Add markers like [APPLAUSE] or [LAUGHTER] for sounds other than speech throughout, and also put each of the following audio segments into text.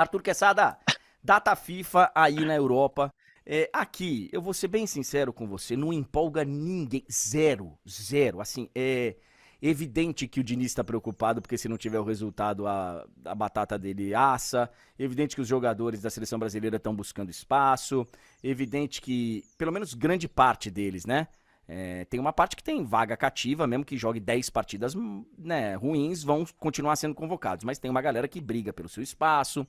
Arthur Queçada, data FIFA aí na Europa. É, aqui, eu vou ser bem sincero com você, não empolga ninguém. Zero, zero. Assim, é evidente que o Diniz está preocupado, porque se não tiver o resultado, a, a batata dele assa. Evidente que os jogadores da seleção brasileira estão buscando espaço. Evidente que, pelo menos grande parte deles, né? É, tem uma parte que tem vaga cativa, mesmo que jogue 10 partidas hum, né, ruins, vão continuar sendo convocados. Mas tem uma galera que briga pelo seu espaço.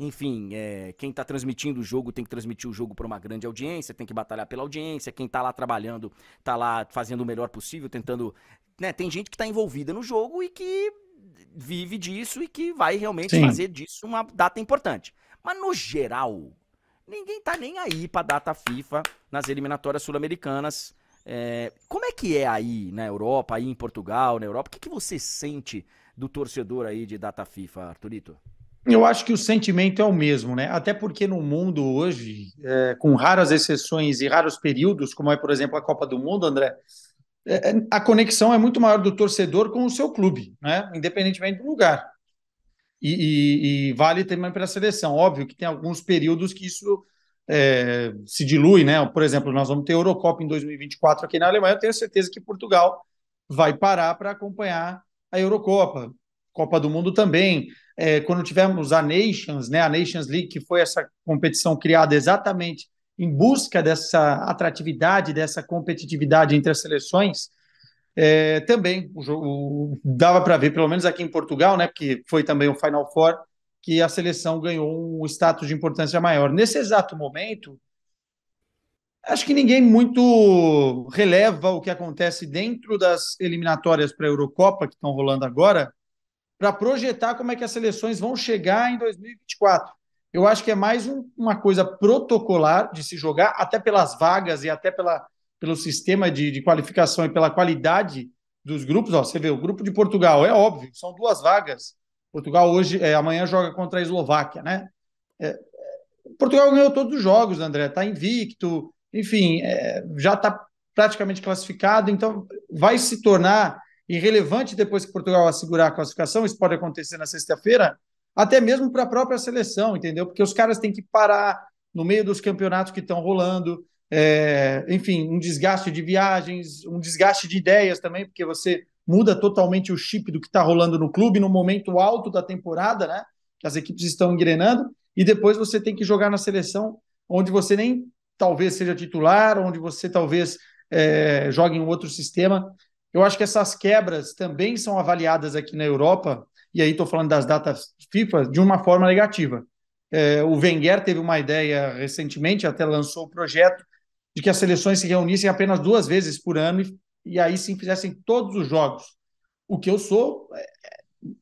Enfim, é, quem está transmitindo o jogo tem que transmitir o jogo para uma grande audiência, tem que batalhar pela audiência. Quem está lá trabalhando, está lá fazendo o melhor possível, tentando. Né, tem gente que está envolvida no jogo e que vive disso e que vai realmente Sim. fazer disso uma data importante. Mas no geral, ninguém está nem aí para data FIFA nas eliminatórias sul-americanas é, como é que é aí na Europa, aí em Portugal, na Europa? O que, que você sente do torcedor aí de data FIFA, Arturito? Eu acho que o sentimento é o mesmo, né? Até porque no mundo hoje, é, com raras exceções e raros períodos, como é, por exemplo, a Copa do Mundo, André, é, é a conexão é muito maior do torcedor com o seu clube, né? Independentemente do lugar. E, e, e vale também para a seleção. Óbvio que tem alguns períodos que isso é, se dilui, né? Por exemplo, nós vamos ter Eurocopa em 2024 aqui na Alemanha. Eu tenho certeza que Portugal vai parar para acompanhar a Eurocopa, Copa do Mundo também. É, quando tivermos a Nations, né? A Nations League, que foi essa competição criada exatamente em busca dessa atratividade, dessa competitividade entre as seleções, é, também o jogo, o, dava para ver, pelo menos aqui em Portugal, né? Porque foi também o Final Four que a seleção ganhou um status de importância maior. Nesse exato momento, acho que ninguém muito releva o que acontece dentro das eliminatórias para a Eurocopa que estão rolando agora, para projetar como é que as seleções vão chegar em 2024. Eu acho que é mais um, uma coisa protocolar de se jogar, até pelas vagas e até pela, pelo sistema de, de qualificação e pela qualidade dos grupos. Ó, você vê, o grupo de Portugal, é óbvio, são duas vagas Portugal hoje, é, amanhã joga contra a Eslováquia, né? É, é Portugal ganhou todos os jogos, André, está invicto, enfim, é, já está praticamente classificado, então vai se tornar irrelevante depois que Portugal assegurar a classificação, isso pode acontecer na sexta-feira, até mesmo para a própria seleção, entendeu? Porque os caras têm que parar no meio dos campeonatos que estão rolando, é, enfim, um desgaste de viagens, um desgaste de ideias também, porque você muda totalmente o chip do que está rolando no clube no momento alto da temporada, né? Que as equipes estão engrenando, e depois você tem que jogar na seleção onde você nem talvez seja titular, onde você talvez é, jogue em um outro sistema. Eu acho que essas quebras também são avaliadas aqui na Europa, e aí estou falando das datas FIFA, de uma forma negativa. É, o Wenger teve uma ideia recentemente, até lançou o projeto, de que as seleções se reunissem apenas duas vezes por ano e e aí sim fizessem todos os jogos. O que eu sou é, é,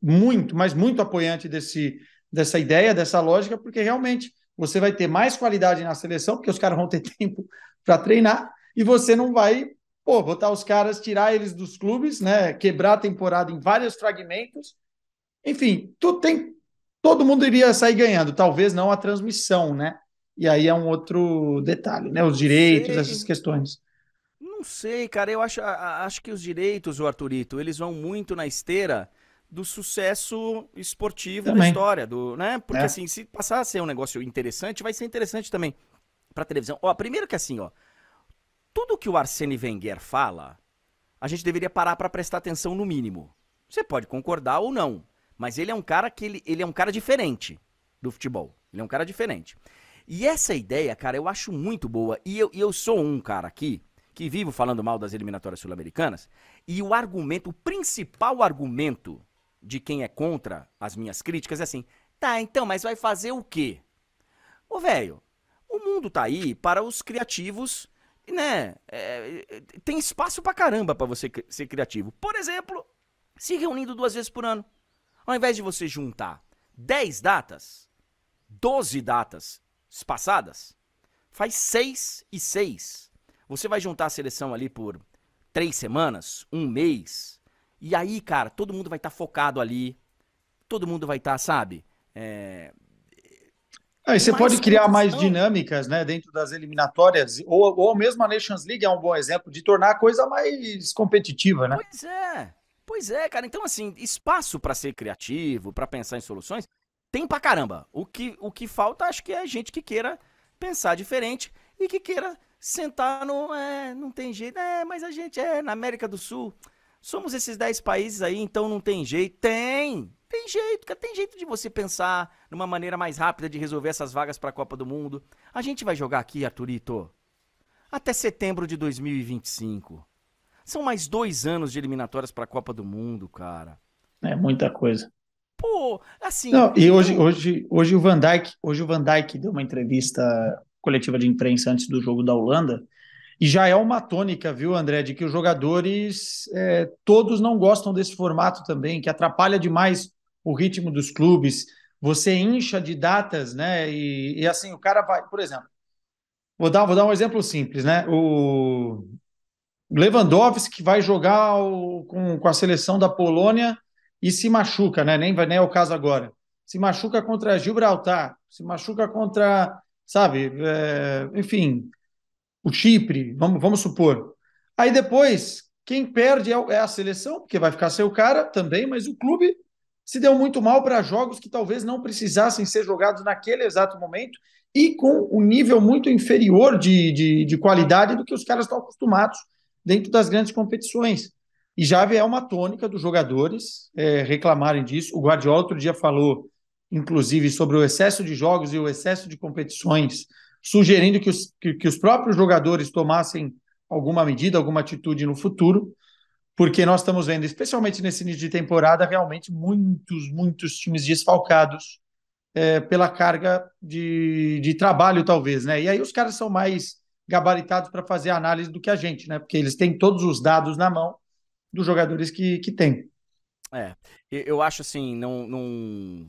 muito, mas muito apoiante desse, dessa ideia, dessa lógica, porque realmente você vai ter mais qualidade na seleção, porque os caras vão ter [LAUGHS] tempo para treinar, e você não vai pô, botar os caras, tirar eles dos clubes, né? Quebrar a temporada em vários fragmentos. Enfim, tu tem. Todo mundo iria sair ganhando, talvez não a transmissão, né? E aí é um outro detalhe, né? Os direitos, Sim. essas questões. Não sei, cara. Eu acho, acho que os direitos, o Arthurito, eles vão muito na esteira do sucesso esportivo também. da história, do, né? Porque é. assim, se passar a ser um negócio interessante, vai ser interessante também para televisão. Ó, primeiro que assim, ó, tudo que o Arsene Wenger fala, a gente deveria parar para prestar atenção no mínimo. Você pode concordar ou não, mas ele é um cara que ele, ele é um cara diferente do futebol. Ele é um cara diferente. E essa ideia, cara, eu acho muito boa. E eu, e eu sou um cara aqui que vivo falando mal das eliminatórias sul-americanas, e o argumento, o principal argumento de quem é contra as minhas críticas é assim: tá, então, mas vai fazer o quê? Ô, velho, o mundo tá aí para os criativos, né? É, é tem espaço pra caramba pra você ser criativo. Por exemplo, se reunindo duas vezes por ano. Ao invés de você juntar 10 datas, 12 datas espaçadas, faz 6 e 6 você vai juntar a seleção ali por três semanas, um mês, e aí, cara, todo mundo vai estar tá focado ali, todo mundo vai estar, tá, sabe? É... Ah, você mais pode criar mais dinâmicas né, dentro das eliminatórias, ou, ou mesmo a Nations League é um bom exemplo de tornar a coisa mais competitiva, né? Pois é, pois é, cara. Então, assim, espaço para ser criativo, para pensar em soluções, tem pra caramba. O que, o que falta, acho que é gente que queira pensar diferente e que queira sentar no. É, não tem jeito. É, mas a gente é na América do Sul. Somos esses 10 países aí, então não tem jeito. Tem! Tem jeito, Tem jeito de você pensar numa maneira mais rápida de resolver essas vagas para a Copa do Mundo. A gente vai jogar aqui, Arthurito, até setembro de 2025. São mais dois anos de eliminatórias para a Copa do Mundo, cara. É muita coisa. Pô, assim. Não, e hoje, hoje, hoje o Van Dijk, hoje o Van Dijk deu uma entrevista coletiva de imprensa antes do jogo da Holanda. E já é uma tônica, viu, André, de que os jogadores é, todos não gostam desse formato também, que atrapalha demais o ritmo dos clubes. Você incha de datas, né? E, e assim, o cara vai, por exemplo, vou dar, vou dar um exemplo simples, né? O Lewandowski vai jogar o, com, com a seleção da Polônia e se machuca, né? Nem, nem é o caso agora. Se machuca contra Gibraltar, se machuca contra sabe? É, enfim, o Chipre, vamos, vamos supor. Aí depois, quem perde é, é a seleção, porque vai ficar sem o cara também, mas o clube se deu muito mal para jogos que talvez não precisassem ser jogados naquele exato momento e com um nível muito inferior de, de, de qualidade do que os caras estão acostumados dentro das grandes competições. E já é uma tônica dos jogadores é, reclamarem disso. O Guardiola outro dia falou inclusive, sobre o excesso de jogos e o excesso de competições, sugerindo que os, que, que os próprios jogadores tomassem alguma medida, alguma atitude no futuro, porque nós estamos vendo, especialmente nesse início de temporada, realmente muitos, muitos times desfalcados é, pela carga de, de trabalho, talvez, né? E aí os caras são mais gabaritados para fazer análise do que a gente, né? Porque eles têm todos os dados na mão dos jogadores que, que têm. É, eu acho assim, não, não,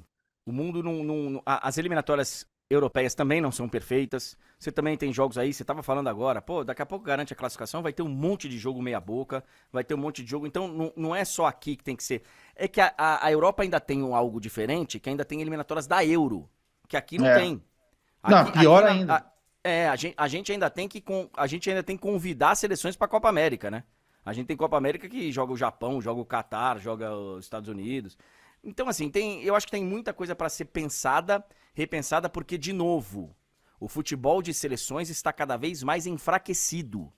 o mundo não, não. As eliminatórias europeias também não são perfeitas. Você também tem jogos aí, você estava falando agora, pô, daqui a pouco garante a classificação, vai ter um monte de jogo meia-boca, vai ter um monte de jogo. Então não, não é só aqui que tem que ser. É que a, a Europa ainda tem um, algo diferente, que ainda tem eliminatórias da Euro, que aqui não é. tem. Aqui, não, pior aqui, ainda. A, é, a gente, a gente ainda tem que a gente ainda tem que convidar seleções para a Copa América, né? A gente tem Copa América que joga o Japão, joga o Catar, joga os Estados Unidos. Então, assim, tem, eu acho que tem muita coisa para ser pensada, repensada, porque, de novo, o futebol de seleções está cada vez mais enfraquecido.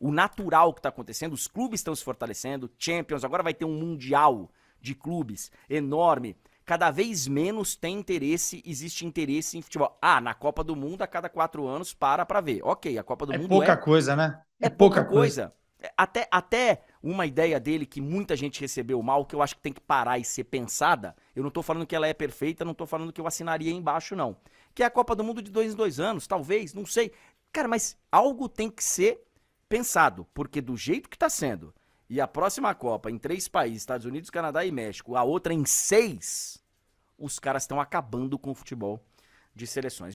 O natural que está acontecendo, os clubes estão se fortalecendo, Champions, agora vai ter um Mundial de clubes enorme. Cada vez menos tem interesse, existe interesse em futebol. Ah, na Copa do Mundo, a cada quatro anos, para para ver. Ok, a Copa do é Mundo pouca é... coisa, né? É, é pouca, pouca coisa. coisa. É, até, até uma ideia dele que muita gente recebeu mal, que eu acho que tem que parar e ser pensada. Eu não estou falando que ela é perfeita, não estou falando que eu assinaria embaixo, não. Que é a Copa do Mundo de dois em dois anos, talvez, não sei. Cara, mas algo tem que ser pensado, porque do jeito que está sendo, e a próxima Copa em três países, Estados Unidos, Canadá e México, a outra em seis, os caras estão acabando com o futebol de seleções.